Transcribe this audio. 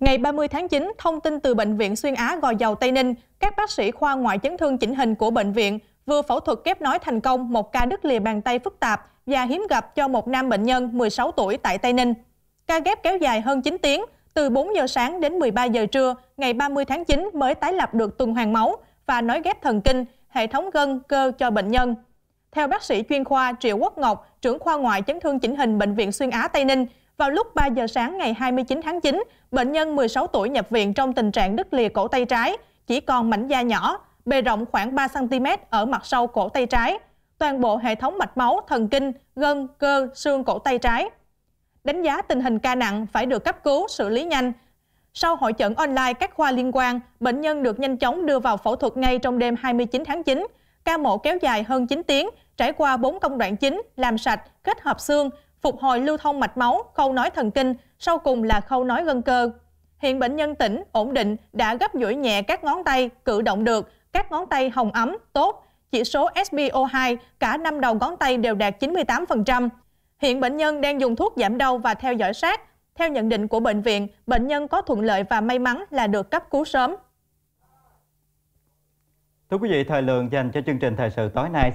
Ngày 30 tháng 9, thông tin từ Bệnh viện Xuyên Á Gò Dầu Tây Ninh, các bác sĩ khoa ngoại chấn thương chỉnh hình của bệnh viện vừa phẫu thuật ghép nối thành công một ca đứt lìa bàn tay phức tạp và hiếm gặp cho một nam bệnh nhân 16 tuổi tại Tây Ninh. Ca ghép kéo dài hơn 9 tiếng, từ 4 giờ sáng đến 13 giờ trưa, ngày 30 tháng 9 mới tái lập được tuần hoàn máu và nối ghép thần kinh, hệ thống gân, cơ cho bệnh nhân. Theo bác sĩ chuyên khoa Triệu Quốc Ngọc, trưởng khoa ngoại chấn thương chỉnh hình Bệnh viện Xuyên Á Tây Ninh, vào lúc 3 giờ sáng ngày 29 tháng 9, bệnh nhân 16 tuổi nhập viện trong tình trạng đứt lìa cổ tay trái, chỉ còn mảnh da nhỏ, bề rộng khoảng 3cm ở mặt sau cổ tay trái. Toàn bộ hệ thống mạch máu, thần kinh, gân, cơ, xương cổ tay trái. Đánh giá tình hình ca nặng phải được cấp cứu, xử lý nhanh. Sau hội chẩn online các khoa liên quan, bệnh nhân được nhanh chóng đưa vào phẫu thuật ngay trong đêm 29 tháng 9. Ca mổ kéo dài hơn 9 tiếng, trải qua 4 công đoạn chính, làm sạch, kết hợp xương, phục hồi lưu thông mạch máu, khâu nói thần kinh, sau cùng là khâu nói gân cơ. Hiện bệnh nhân tỉnh, ổn định, đã gấp duỗi nhẹ các ngón tay, cử động được, các ngón tay hồng ấm, tốt. Chỉ số sbo 2 cả năm đầu ngón tay đều đạt 98%. Hiện bệnh nhân đang dùng thuốc giảm đau và theo dõi sát. Theo nhận định của bệnh viện, bệnh nhân có thuận lợi và may mắn là được cấp cứu sớm. Thưa quý vị, thời lượng dành cho chương trình thời sự tối nay